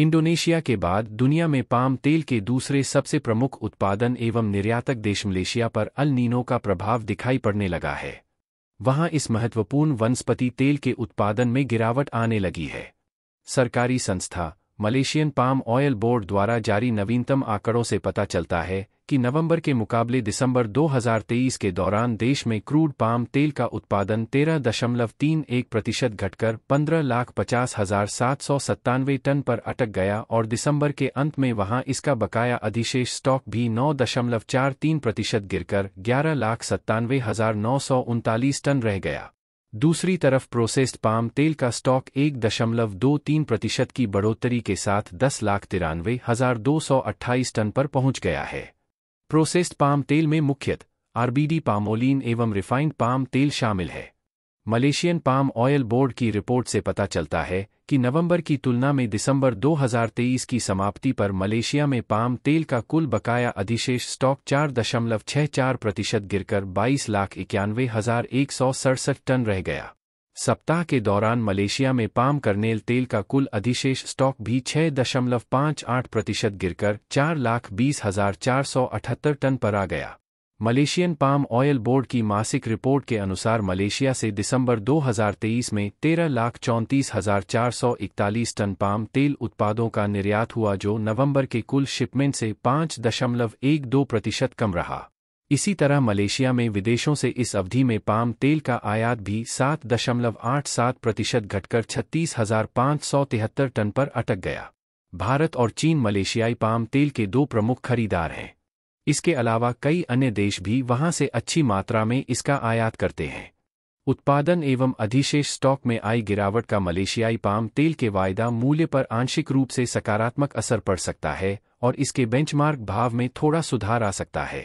Indonesia के बाद दुनिया में पाम तेल के दूसरे सबसे प्रमुख उत्पादन एवं निर्यातक देश मलेशिया पर अल नीनो का प्रभाव दिखाई पड़ने लगा है वहां इस महत्वपूर्ण वनस्पति तेल के उत्पादन में गिरावट आने लगी है सरकारी संस्था मलेशियन पाम ऑयल बोर्ड द्वारा जारी नवीनतम आंकड़ों से पता चलता है कि नवंबर के मुकाबले दिसंबर 2023 के दौरान देश में क्रूड पाम तेल का उत्पादन 13.31 प्रतिशत घटकर पंद्रह लाख पचास हजार सात सौ सत्तानवे टन पर अटक गया और दिसंबर के अंत में वहां इसका बकाया अधिशेष स्टॉक भी 9.43 प्रतिशत गिरकर ग्यारह लाख सत्तानवे हजार नौ सौ उनतालीस टन रह गया दूसरी तरफ प्रोसेस्ड पाम तेल का स्टॉक एक दशमलव दो तीन प्रतिशत की बढ़ोतरी के साथ दस लाख तिरानवे हजार दो सौ अट्ठाईस टन पर पहुंच गया है प्रोसेस्ड पाम तेल में मुख्यत आरबीडी पामोलिन एवं रिफाइंड पाम तेल शामिल है मलेशियन पाम ऑयल बोर्ड की रिपोर्ट से पता चलता है कि नवंबर की तुलना में दिसंबर 2023 की समाप्ति पर मलेशिया में पाम तेल का कुल बकाया अधिशेष स्टॉक चार दशमलव छह चार प्रतिशत गिरकर बाईस लाख इक्यानवे हजार एक सौ सड़सठ टन रह गया सप्ताह के दौरान मलेशिया में पाम करनेल तेल का कुल अधिशेष स्टॉक भी 6.58 दशमलव आठ प्रतिशत गिरकर चार लाख बीस हजार चार सौ अठहत्तर टन पर आ गया मलेशियन पाम ऑयल बोर्ड की मासिक रिपोर्ट के अनुसार मलेशिया से दिसंबर 2023 में तेरह लाख चौंतीस हजार चार सौ इकतालीस टन पाम तेल उत्पादों का निर्यात हुआ जो नवंबर के कुल शिपमेंट से पाँच दशमलव एक दो प्रतिशत कम रहा इसी तरह मलेशिया में विदेशों से इस अवधि में पाम तेल का आयात भी सात दशमलव आठ सात प्रतिशत घटकर छत्तीस हजार पाँच सौ तिहत्तर टन पर अटक गया भारत और चीन मलेशियाई पाम तेल के दो प्रमुख खरीदार हैं इसके अलावा कई अन्य देश भी वहां से अच्छी मात्रा में इसका आयात करते हैं उत्पादन एवं अधिशेष स्टॉक में आई गिरावट का मलेशियाई पाम तेल के वायदा मूल्य पर आंशिक रूप से सकारात्मक असर पड़ सकता है और इसके बेंचमार्क भाव में थोड़ा सुधार आ सकता है